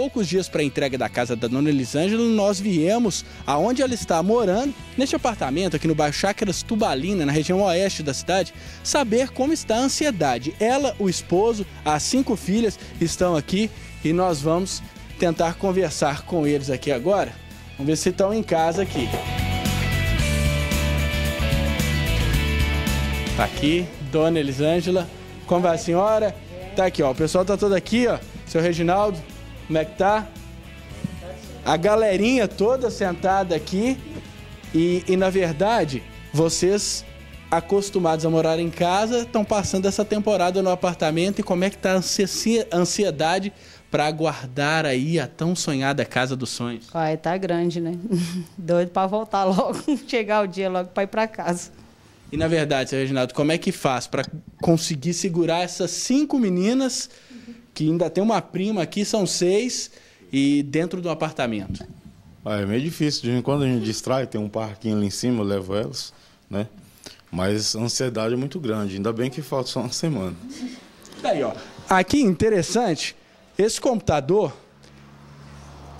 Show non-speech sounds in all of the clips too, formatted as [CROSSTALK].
poucos dias para a entrega da casa da dona Elisângela, nós viemos aonde ela está morando, neste apartamento aqui no bairro Chácaras Tubalina, na região oeste da cidade, saber como está a ansiedade. Ela, o esposo, as cinco filhas estão aqui e nós vamos tentar conversar com eles aqui agora. Vamos ver se estão em casa aqui. Tá aqui, dona Elisângela. Como vai a senhora? Tá aqui, ó. O pessoal tá todo aqui, ó. Seu Reginaldo, como é que tá? A galerinha toda sentada aqui. E, e na verdade, vocês acostumados a morar em casa estão passando essa temporada no apartamento e como é que tá a ansiedade para aguardar aí a tão sonhada casa dos sonhos? Ai, tá grande, né? [LAUGHS] Doido para voltar logo, [LAUGHS] chegar o dia logo para ir para casa. E na verdade, seu Reginaldo, como é que faz para conseguir segurar essas cinco meninas? que ainda tem uma prima aqui, são seis, e dentro do apartamento. Ah, é meio difícil, de quando a gente distrai, tem um parquinho ali em cima, eu levo elas, né? Mas a ansiedade é muito grande, ainda bem que falta só uma semana. Daí, tá ó. Aqui, interessante, esse computador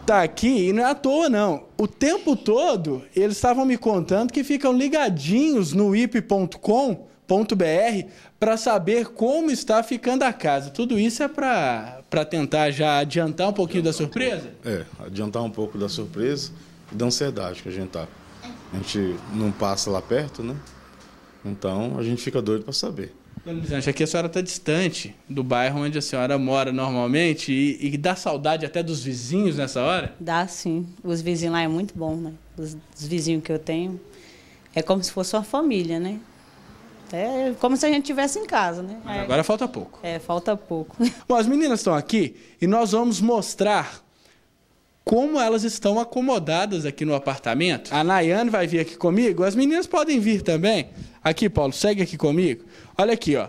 tá aqui e não é à toa, não. O tempo todo, eles estavam me contando que ficam ligadinhos no ip.com www.casa.com.br para saber como está ficando a casa. Tudo isso é para tentar já adiantar um pouquinho da surpresa? É, adiantar um pouco da surpresa e da ansiedade que a gente tá. A gente não passa lá perto, né? Então a gente fica doido para saber. Dona Lisante, aqui a senhora está distante do bairro onde a senhora mora normalmente e, e, dá saudade até dos vizinhos nessa hora? Dá sim. Os vizinhos lá é muito bom, né? os, os vizinhos que eu tenho. É como se fosse uma família, né? É como se a gente estivesse em casa, né? Mas agora falta pouco. É, falta pouco. [LAUGHS] Bom, as meninas estão aqui e nós vamos mostrar como elas estão acomodadas aqui no apartamento. A Nayane vai vir aqui comigo, as meninas podem vir também. Aqui, Paulo, segue aqui comigo. Olha aqui, ó.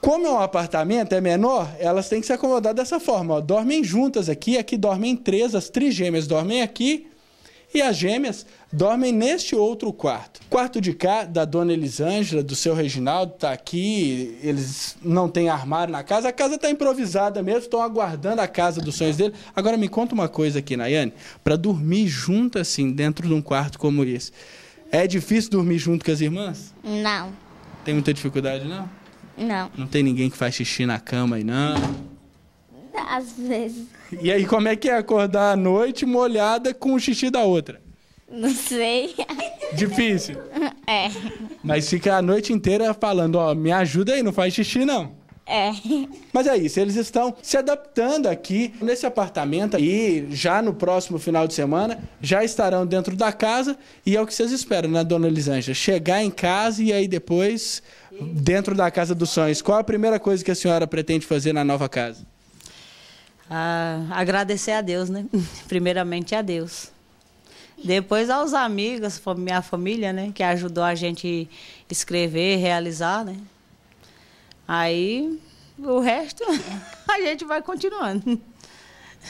Como é um apartamento, é menor, elas têm que se acomodar dessa forma. Ó. Dormem juntas aqui, aqui dormem três, as trigêmeas dormem aqui e as gêmeas dormem neste outro quarto. O quarto de cá, da dona Elisângela, do seu Reginaldo, está aqui, eles não têm armário na casa, a casa está improvisada mesmo, estão aguardando a casa dos sonhos dele. Agora me conta uma coisa aqui, Nayane, para dormir junto assim, dentro de um quarto como esse, é difícil dormir junto com as irmãs? Não. Tem muita dificuldade, não? Não. Não tem ninguém que faz xixi na cama aí, não? [LAUGHS] às vezes. E aí, como é que é acordar à noite molhada com o xixi da outra? Não sei. Difícil? [LAUGHS] É. Mas fica a noite inteira falando, ó, me ajuda aí, não faz xixi não. É. Mas é isso, eles estão se adaptando aqui nesse apartamento e já no próximo final de semana já estarão dentro da casa e é o que vocês esperam, né, dona Elisângela? Chegar em casa e aí depois dentro da casa dos sonhos. Qual a primeira coisa que a senhora pretende fazer na nova casa? agradecer a Deus, né? [LAUGHS] Primeiramente a Deus. Depois aos amigos, minha família, né? Que ajudou a gente escrever, realizar, né? Aí o resto [LAUGHS] a gente vai continuando.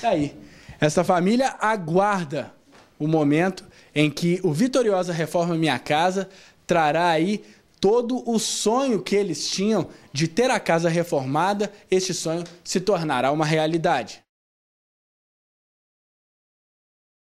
Tá aí, essa família aguarda o momento em que o Vitoriosa Reforma Minha Casa trará aí todo o sonho que eles tinham de ter a casa reformada, este sonho se tornará uma realidade.